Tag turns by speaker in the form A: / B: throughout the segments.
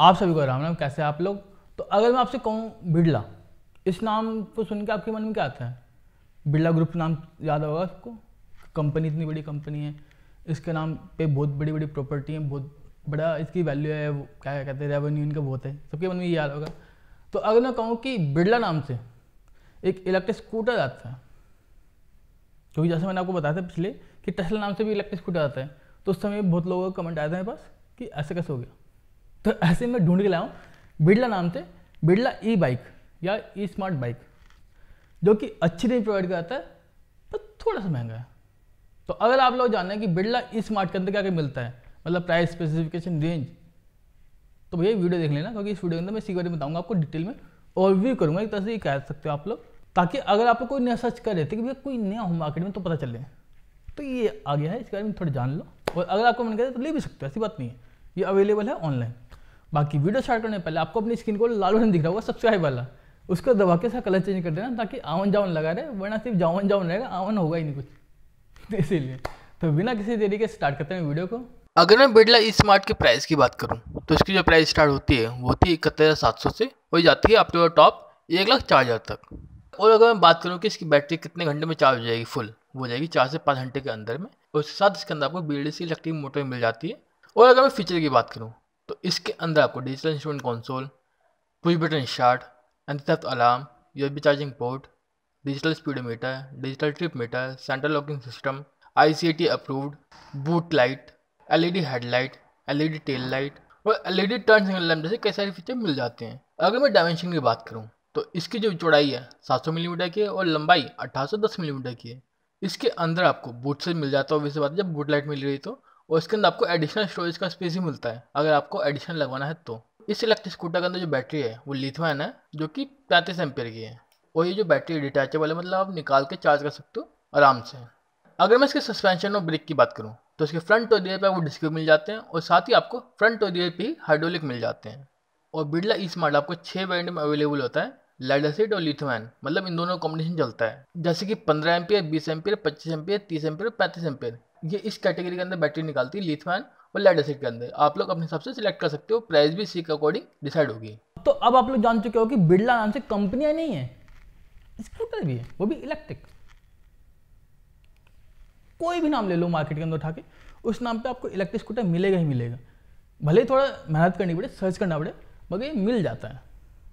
A: आप सभी को राम राम कैसे आप लोग तो अगर मैं आपसे कहूँ बिड़ला इस नाम को सुन के आपके मन में क्या आता है बिड़ला ग्रुप नाम याद होगा आपको कंपनी इतनी बड़ी कंपनी है इसके नाम पे बहुत बड़ी बड़ी प्रॉपर्टी है बहुत बड़ा इसकी वैल्यू है क्या कहते हैं रेवेन्यू इनका बहुत है सबके मन में ये याद होगा तो अगर मैं कहूँ कि बिड़ला नाम से एक इलेक्ट्रिक स्कूटर आता है क्योंकि जैसे मैंने आपको बताया था पिछले कि टेस्ला नाम से भी इलेक्ट्रिक स्कूटर आता है तो उस समय बहुत लोगों का कमेंट आया था मेरे पास कि ऐसे कैसे हो गया तो ऐसे मैं ढूंढ के लाया हूँ बिरला नाम से बिरला ई बाइक या ई स्मार्ट बाइक जो कि अच्छी रेंज प्रोवाइड कराता है पर तो थोड़ा सा महंगा है तो अगर आप लोग जानना है कि बिरला ई स्मार्ट के अंदर क्या क्या मिलता है मतलब प्राइस स्पेसिफिकेशन रेंज तो भैया वीडियो देख लेना क्योंकि इस वीडियो के अंदर मैं इसी बारे में बताऊंगा आपको डिटेल में ओवरव्यू करूंगा एक तरह से ये कह सकते हो आप लोग ताकि अगर आपको कोई नया सर्च कर रहे थे कि भैया कोई नया हो मार्केट में तो पता चले तो ये आ गया है इसके बारे में थोड़ा जान लो और अगर आपको मन करे तो ले भी सकते हो ऐसी बात नहीं है ये अवेलेबल है ऑनलाइन बाकी वीडियो स्टार्ट करने पहले आपको अपनी स्क्रीन को लाल रंग दिख रहा होगा सब्सक्राइब वाला उसको दबा के साथ कलर चेंज कर देना ताकि आवन जावन लगा रहे वरना सिर्फ जावन जावन रहेगा आवन होगा ही नहीं कुछ इसीलिए तो बिना किसी देरी के स्टार्ट करते हैं वीडियो को अगर मैं बिरला ई स्मार्ट के प्राइस की बात करूँ तो इसकी जो प्राइस स्टार्ट होती है वो होती है इकहत्तर हज़ार सात सौ से वही जाती है आपके टॉप एक लाख चार हज़ार तक और अगर मैं बात करूँ कि इसकी बैटरी कितने घंटे में चार्ज हो जाएगी फुल वो जाएगी चार से पाँच घंटे के अंदर में और उसके साथ इसके अंदर आपको बी सी इलेक्ट्रिक मोटर मिल जाती है और अगर मैं फीचर की बात करूँ तो इसके अंदर आपको digital instrument console push button start antitheft alarm USB charging port digital speedometer digital trip meter central locking system I approved boot light LED headlight LED tail light और एलईडी टर्न सिग्नल लैम्प जैसे कई सारे feature मिल जाते हैं अगर मैं dimension की बात करूँ तो इसकी जो चौड़ाई है 700 मिलीमीटर की है और लंबाई 1810 मिलीमीटर की है इसके अंदर आपको बूट से मिल जाता है वैसे बात जब बूट लाइट मिल रही तो और इसके अंदर आपको एडिशनल स्टोरेज का स्पेस ही मिलता है अगर आपको एडिशनल लगवाना है तो इस इलेक्ट्रिक स्कूटर के अंदर जो बैटरी है वो लिथवान है जो कि पैंतीस एम्पेयर की है और ये जो बैटरी डिटैचेबल है मतलब आप निकाल के चार्ज कर सकते हो आराम से अगर मैं इसके सस्पेंशन और ब्रेक की बात करूँ तो इसके फ्रंट और रियर पर आपको डिस्क मिल जाते हैं और साथ ही आपको फ्रंट और रियर पर हाइड्रोलिक मिल जाते हैं और बिरला ई स्मार्ट आपको छः वेरियंट में अवेलेबल होता है एसिड और लिथुआन मतलब इन दोनों कॉम्बिनेशन चलता है जैसे कि पंद्रह एमपियर बीस एमपियर पच्चीस एमपियर तीस एमपियर पैंतीस एमपियर ये इस कैटेगरी के अंदर बैटरी निकालती है लिथमैन और लेड एसिड के अंदर आप लोग अपने हिसाब से सिलेक्ट कर सकते हो प्राइस भी इसी के अकॉर्डिंग डिसाइड होगी तो अब आप लोग जान चुके हो कि बिरला नाम से कंपनियाँ नहीं है स्कूटर भी है वो भी इलेक्ट्रिक कोई भी नाम ले लो मार्केट के अंदर उठा के उस नाम पे आपको इलेक्ट्रिक स्कूटर मिलेगा ही मिलेगा भले ही थोड़ा मेहनत करनी पड़े सर्च करना पड़े मगर ये मिल जाता है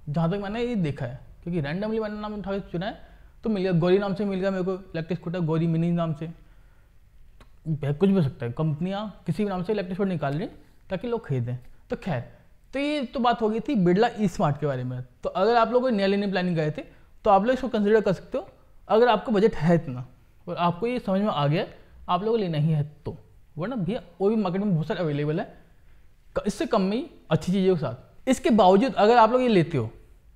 A: जहाँ तक मैंने ये देखा है क्योंकि रैंडमली मैंने नाम उठा के चुना है तो मिल गया गौरी नाम से मिल गया मेरे को इलेक्ट्रिक स्कूटर गौरी मिनी नाम से कुछ भी हो सकता है कंपनियाँ किसी भी नाम से इलेक्ट्रिक स्कूटर निकाल रही ताकि लोग खरीदें तो खैर तो ये तो बात हो गई थी बिरला ई स्मार्ट के बारे में तो अगर आप लोग कोई नया लेने प्लानिंग गए थे तो आप लोग इसको कंसिडर कर सकते हो अगर आपका बजट है इतना और आपको ये समझ में आ गया आप लोग लेना ही है तो वरना भैया वो भी मार्केट में बहुत सारे अवेलेबल है इससे कम में ही अच्छी चीज़ों के साथ इसके बावजूद अगर आप लोग ये लेते हो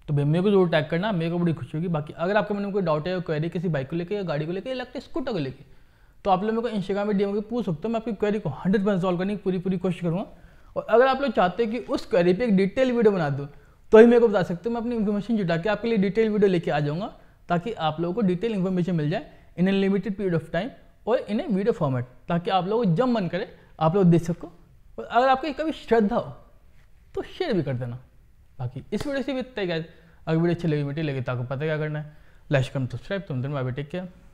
A: तो भैया मेरे को जरूर टैग करना मेरे को बड़ी खुशी होगी बाकी अगर आपके मन में कोई डाउट है या क्वेरी किसी बाइक को लेकर या गाड़ी को लेकर या इलेक्ट्रिक स्कूटर को लेकर तो आप लोग मेरे को इंस्टाग्राम में डी करके पूछ सकते हो मैं आपकी क्वेरी को हंड्रेड परसेंट सॉल्व करने की पूरी पूरी कोशिश करूँगा और अगर आप लोग चाहते हैं कि उस क्वेरी पर एक डिटेल वीडियो बना दूँ तो ही मेरे को बता सकते हो मैं अपनी इन्फॉर्मेशन जुटा के आपके लिए डिटेल वीडियो लेके आ जाऊँगा ताकि आप लोगों को डिटेल इन्फॉर्मेशन मिल जाए in unlimited period of time और इन ए वीडियो फॉर्मेट ताकि आप लोगों को जब मन करे आप लोग देख सको और अगर आपकी कभी श्रद्धा हो तो शेयर भी कर देना बाकी इस वीडियो से भी इतना ही अगर वीडियो अच्छी लगी वीडियो लगी तो आपको पता क्या करना है लाइक कम सब्सक्राइब तुम दिन बाय टेक केयर